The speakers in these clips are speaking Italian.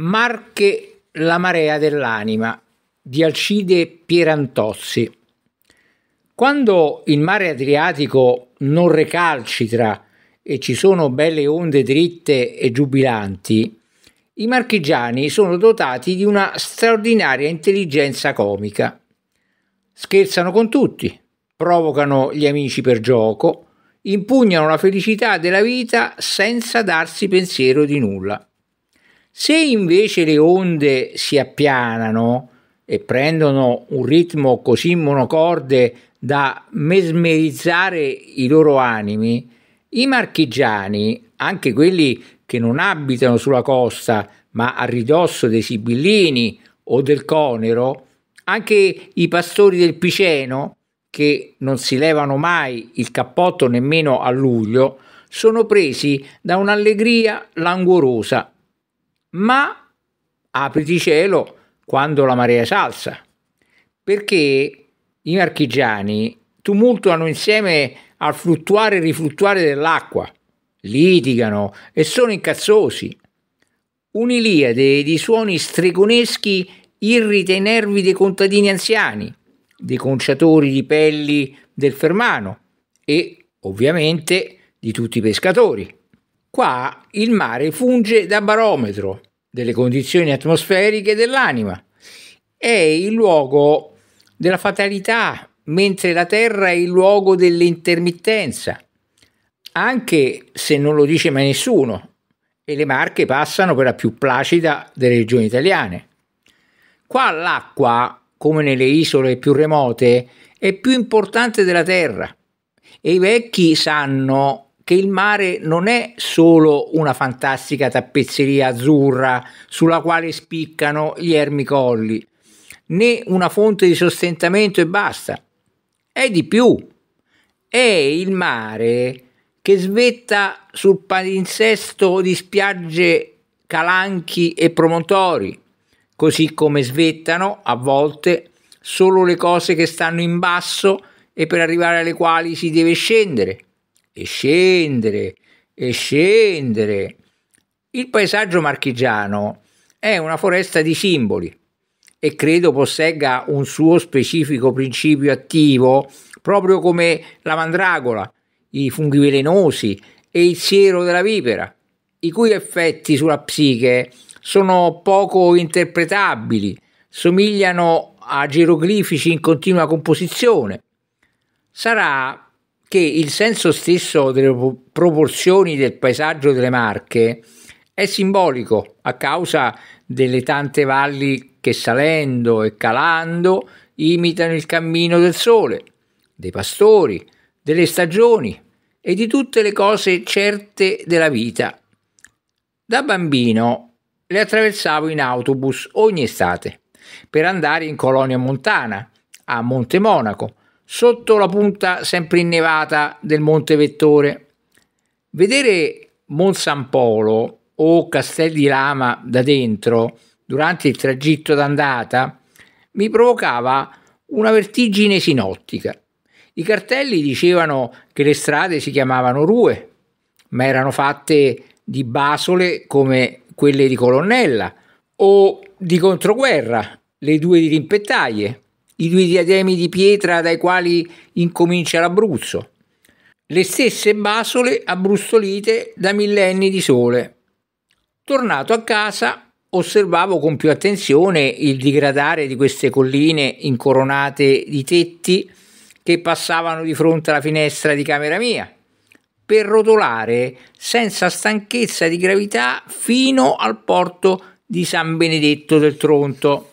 Marche la marea dell'anima di Alcide Pierantozzi. Quando il mare Adriatico non recalcitra e ci sono belle onde dritte e giubilanti, i marchigiani sono dotati di una straordinaria intelligenza comica. Scherzano con tutti, provocano gli amici per gioco, impugnano la felicità della vita senza darsi pensiero di nulla. Se invece le onde si appianano e prendono un ritmo così monocorde da mesmerizzare i loro animi, i marchigiani, anche quelli che non abitano sulla costa ma a ridosso dei Sibillini o del Conero, anche i pastori del Piceno, che non si levano mai il cappotto nemmeno a luglio, sono presi da un'allegria languorosa ma apriti cielo quando la marea salza, perché i marchigiani tumultuano insieme al fluttuare e rifluttuare dell'acqua, litigano e sono incazzosi. Un'Iliade di suoni stregoneschi irrita i nervi dei contadini anziani, dei conciatori di pelli del fermano e, ovviamente, di tutti i pescatori. Qua il mare funge da barometro delle condizioni atmosferiche dell'anima. È il luogo della fatalità, mentre la terra è il luogo dell'intermittenza, anche se non lo dice mai nessuno, e le Marche passano per la più placida delle regioni italiane. Qua l'acqua, come nelle isole più remote, è più importante della terra e i vecchi sanno che il mare non è solo una fantastica tappezzeria azzurra sulla quale spiccano gli ermicolli, né una fonte di sostentamento e basta. È di più. È il mare che svetta sul palinsesto di spiagge, calanchi e promontori, così come svettano a volte solo le cose che stanno in basso e per arrivare alle quali si deve scendere e scendere e scendere. Il paesaggio marchigiano è una foresta di simboli e credo possegga un suo specifico principio attivo, proprio come la mandragola, i funghi velenosi e il siero della vipera, i cui effetti sulla psiche sono poco interpretabili, somigliano a geroglifici in continua composizione. Sarà che il senso stesso delle proporzioni del paesaggio delle Marche è simbolico a causa delle tante valli che salendo e calando imitano il cammino del sole, dei pastori, delle stagioni e di tutte le cose certe della vita. Da bambino le attraversavo in autobus ogni estate per andare in colonia montana a Monte Monaco sotto la punta sempre innevata del Monte Vettore. Vedere Mon San Polo o Castel di Lama da dentro durante il tragitto d'andata mi provocava una vertigine sinottica. I cartelli dicevano che le strade si chiamavano rue, ma erano fatte di basole come quelle di Colonnella o di Controguerra, le due di Rimpettaie i due diademi di pietra dai quali incomincia l'Abruzzo, le stesse basole abbrustolite da millenni di sole. Tornato a casa, osservavo con più attenzione il digradare di queste colline incoronate di tetti che passavano di fronte alla finestra di camera mia, per rotolare senza stanchezza di gravità fino al porto di San Benedetto del Tronto.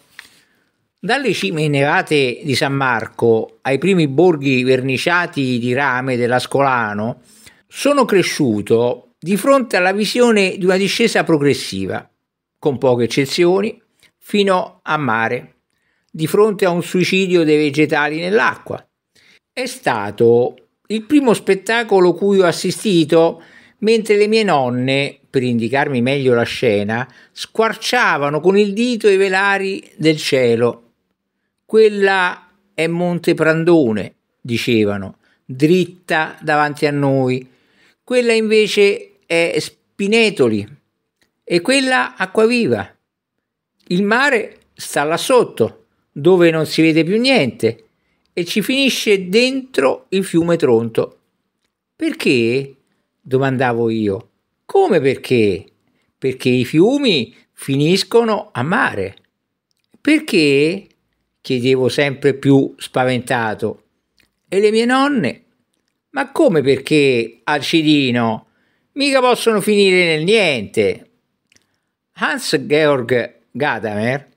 Dalle cime innevate di San Marco ai primi borghi verniciati di rame dell'Ascolano, sono cresciuto di fronte alla visione di una discesa progressiva, con poche eccezioni, fino a mare, di fronte a un suicidio dei vegetali nell'acqua. È stato il primo spettacolo cui ho assistito mentre le mie nonne, per indicarmi meglio la scena, squarciavano con il dito i velari del cielo quella è Monte Prandone, dicevano, dritta davanti a noi. Quella invece è Spinetoli e quella Acquaviva. Il mare sta là sotto, dove non si vede più niente, e ci finisce dentro il fiume Tronto. Perché? domandavo io. Come perché? Perché i fiumi finiscono a mare. Perché? chiedevo sempre più spaventato. E le mie nonne? Ma come perché, Alcidino? Mica possono finire nel niente. Hans-Georg Gadamer,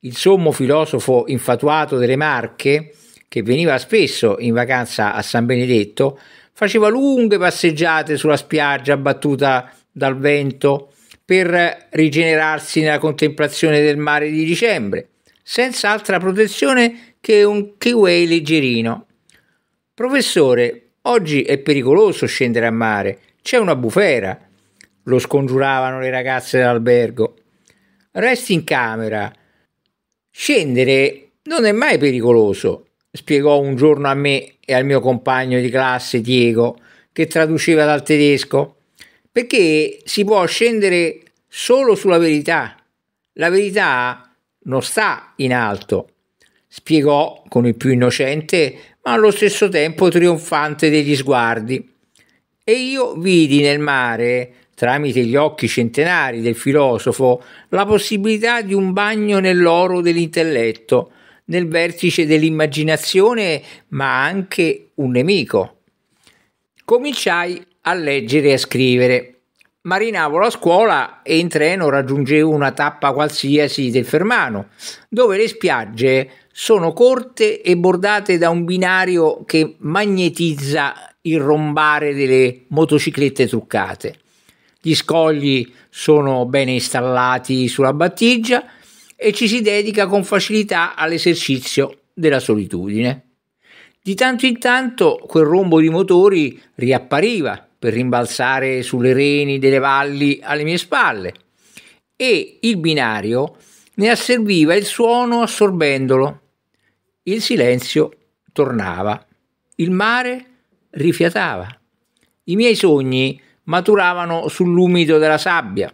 il sommo filosofo infatuato delle Marche, che veniva spesso in vacanza a San Benedetto, faceva lunghe passeggiate sulla spiaggia battuta dal vento per rigenerarsi nella contemplazione del mare di dicembre senza altra protezione che un kiwi leggerino. Professore, oggi è pericoloso scendere a mare, c'è una bufera. Lo scongiuravano le ragazze dell'albergo. Resti in camera. Scendere non è mai pericoloso, spiegò un giorno a me e al mio compagno di classe Diego, che traduceva dal tedesco, perché si può scendere solo sulla verità. La verità è non sta in alto, spiegò con il più innocente ma allo stesso tempo trionfante degli sguardi. E io vidi nel mare, tramite gli occhi centenari del filosofo, la possibilità di un bagno nell'oro dell'intelletto, nel vertice dell'immaginazione, ma anche un nemico. Cominciai a leggere e a scrivere Marinavo la scuola e in treno raggiungevo una tappa qualsiasi del Fermano, dove le spiagge sono corte e bordate da un binario che magnetizza il rombare delle motociclette truccate. Gli scogli sono bene installati sulla battigia e ci si dedica con facilità all'esercizio della solitudine. Di tanto in tanto quel rombo di motori riappariva per rimbalzare sulle reni delle valli alle mie spalle e il binario ne asserviva il suono assorbendolo. Il silenzio tornava, il mare rifiatava. I miei sogni maturavano sull'umido della sabbia,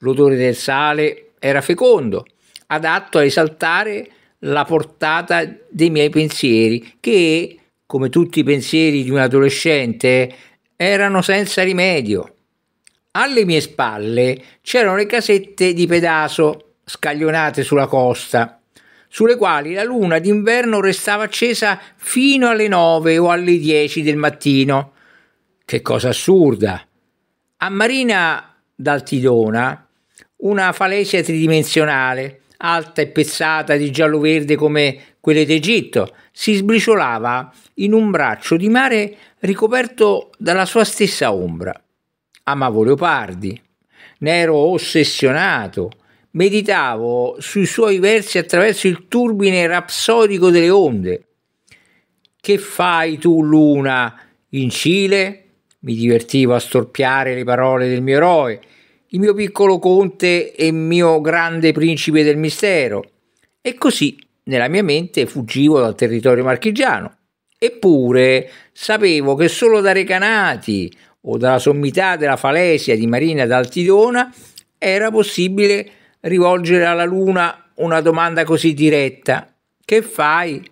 l'odore del sale era fecondo, adatto a esaltare la portata dei miei pensieri che, come tutti i pensieri di un adolescente, erano senza rimedio. Alle mie spalle c'erano le casette di Pedaso, scaglionate sulla costa, sulle quali la luna d'inverno restava accesa fino alle nove o alle dieci del mattino. Che cosa assurda! A Marina d'Altidona, una falesia tridimensionale, alta e pezzata di giallo-verde come quelle d'Egitto, si sbriciolava in un braccio di mare ricoperto dalla sua stessa ombra. Amavo Leopardi, ne ero ossessionato, meditavo sui suoi versi attraverso il turbine rapsodico delle onde. Che fai tu, luna, in Cile? Mi divertivo a storpiare le parole del mio eroe, il mio piccolo conte e il mio grande principe del mistero. E così nella mia mente fuggivo dal territorio marchigiano Eppure sapevo che solo da Recanati o dalla sommità della falesia di Marina d'Altidona era possibile rivolgere alla Luna una domanda così diretta. Che fai?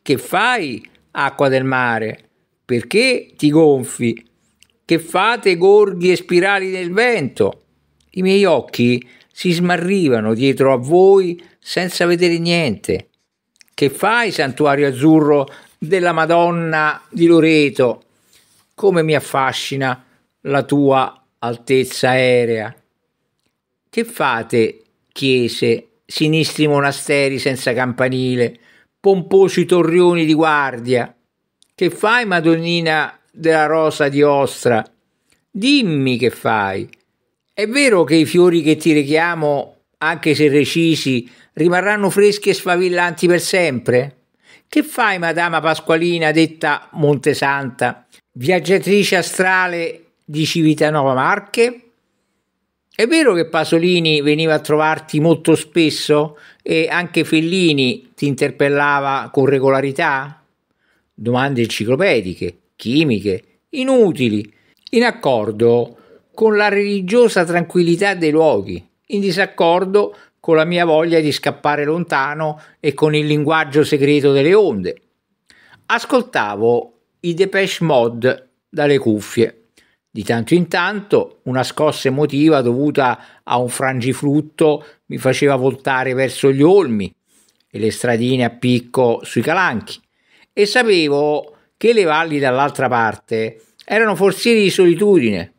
Che fai, acqua del mare? Perché ti gonfi? Che fate gorghi e spirali nel vento? I miei occhi si smarrivano dietro a voi senza vedere niente. Che fai, santuario azzurro della Madonna di Loreto, come mi affascina la tua altezza aerea. Che fate, chiese, sinistri monasteri senza campanile, pomposi torrioni di guardia? Che fai, Madonnina della Rosa di Ostra? Dimmi che fai. È vero che i fiori che ti richiamo, anche se recisi, rimarranno freschi e sfavillanti per sempre? Che fai, madama Pasqualina, detta Montesanta, viaggiatrice astrale di Civitanova Marche? È vero che Pasolini veniva a trovarti molto spesso e anche Fellini ti interpellava con regolarità? Domande enciclopediche, chimiche, inutili, in accordo con la religiosa tranquillità dei luoghi, in disaccordo con la mia voglia di scappare lontano e con il linguaggio segreto delle onde. Ascoltavo i Depeche Mod dalle cuffie. Di tanto in tanto una scossa emotiva dovuta a un frangiflutto mi faceva voltare verso gli olmi e le stradine a picco sui calanchi e sapevo che le valli dall'altra parte erano forzieri di solitudine,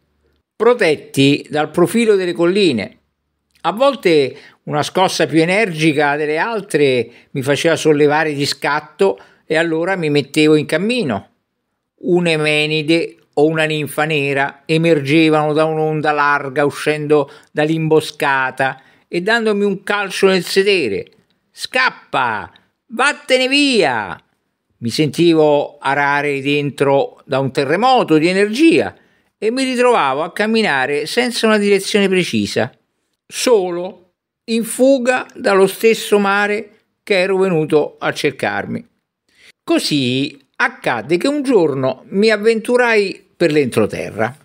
protetti dal profilo delle colline. A volte una scossa più energica delle altre mi faceva sollevare di scatto e allora mi mettevo in cammino. Un'emenide o una ninfa nera emergevano da un'onda larga uscendo dall'imboscata e dandomi un calcio nel sedere. Scappa! Vattene via! Mi sentivo arare dentro da un terremoto di energia e mi ritrovavo a camminare senza una direzione precisa, solo in fuga dallo stesso mare che ero venuto a cercarmi. Così accadde che un giorno mi avventurai per l'entroterra.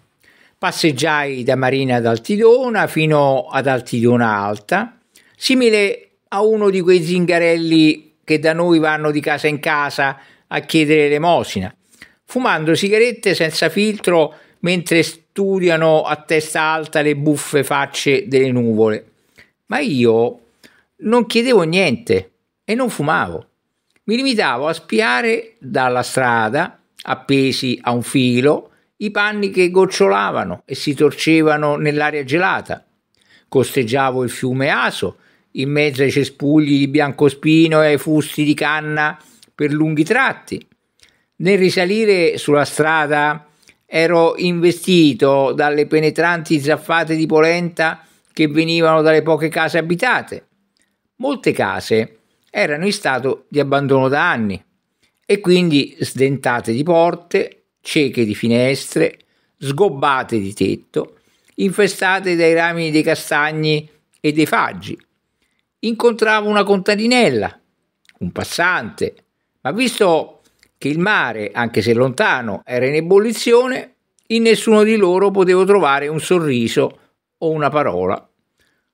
Passeggiai da Marina d'Altidona fino ad Altidona Alta, simile a uno di quei zingarelli che da noi vanno di casa in casa a chiedere l'emosina, fumando sigarette senza filtro mentre studiano a testa alta le buffe facce delle nuvole ma io non chiedevo niente e non fumavo. Mi limitavo a spiare dalla strada, appesi a un filo, i panni che gocciolavano e si torcevano nell'aria gelata. Costeggiavo il fiume Aso, in mezzo ai cespugli di biancospino e ai fusti di canna per lunghi tratti. Nel risalire sulla strada ero investito dalle penetranti zaffate di polenta che venivano dalle poche case abitate. Molte case erano in stato di abbandono da anni e quindi sdentate di porte, cieche di finestre, sgobbate di tetto, infestate dai rami dei castagni e dei faggi. Incontravo una contadinella, un passante, ma visto che il mare, anche se lontano, era in ebollizione, in nessuno di loro potevo trovare un sorriso o una parola.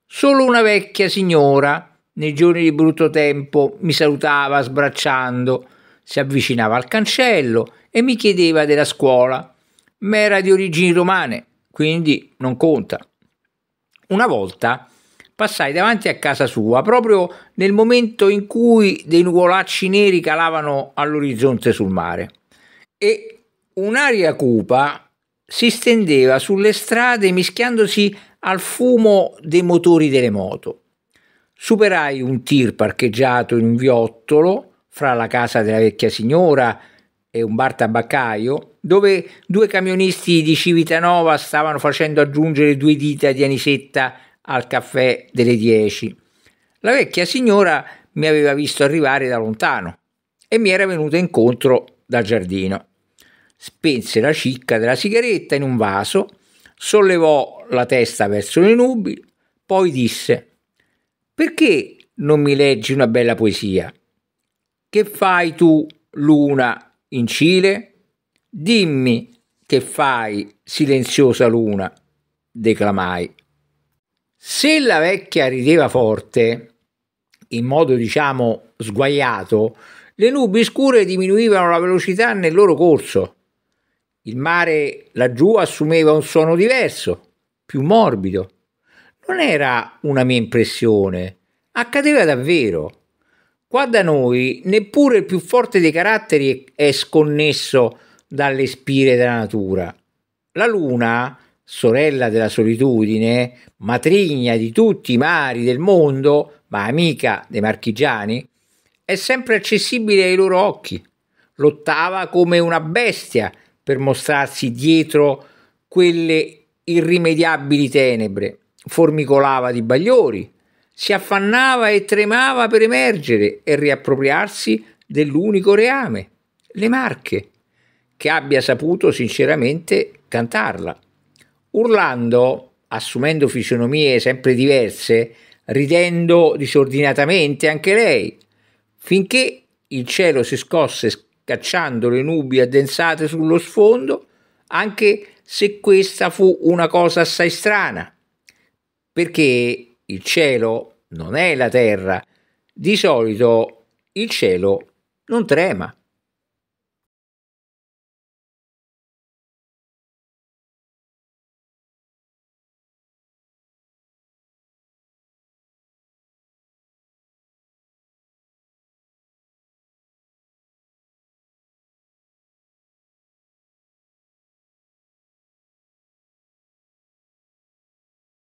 Solo una vecchia signora, nei giorni di brutto tempo, mi salutava sbracciando, si avvicinava al cancello e mi chiedeva della scuola, ma era di origini romane, quindi non conta. Una volta passai davanti a casa sua proprio nel momento in cui dei nuvolacci neri calavano all'orizzonte sul mare e un'aria cupa si stendeva sulle strade mischiandosi al fumo dei motori delle moto. Superai un tir parcheggiato in un viottolo fra la casa della vecchia signora e un bar tabaccaio, dove due camionisti di Civitanova stavano facendo aggiungere due dita di anisetta al caffè delle 10. La vecchia signora mi aveva visto arrivare da lontano e mi era venuta incontro dal giardino. Spense la cicca della sigaretta in un vaso sollevò la testa verso le nubi, poi disse Perché non mi leggi una bella poesia? Che fai tu, luna, in Cile? Dimmi che fai, silenziosa luna, declamai. Se la vecchia rideva forte, in modo diciamo sguaiato, le nubi scure diminuivano la velocità nel loro corso il mare laggiù assumeva un suono diverso, più morbido. Non era una mia impressione, accadeva davvero. Qua da noi neppure il più forte dei caratteri è sconnesso dalle spire della natura. La luna, sorella della solitudine, matrigna di tutti i mari del mondo, ma amica dei marchigiani, è sempre accessibile ai loro occhi. Lottava come una bestia per mostrarsi dietro quelle irrimediabili tenebre. Formicolava di bagliori, si affannava e tremava per emergere e riappropriarsi dell'unico reame, le Marche, che abbia saputo sinceramente cantarla. Urlando, assumendo fisionomie sempre diverse, ridendo disordinatamente anche lei, finché il cielo si scosse cacciando le nubi addensate sullo sfondo, anche se questa fu una cosa assai strana, perché il cielo non è la terra, di solito il cielo non trema.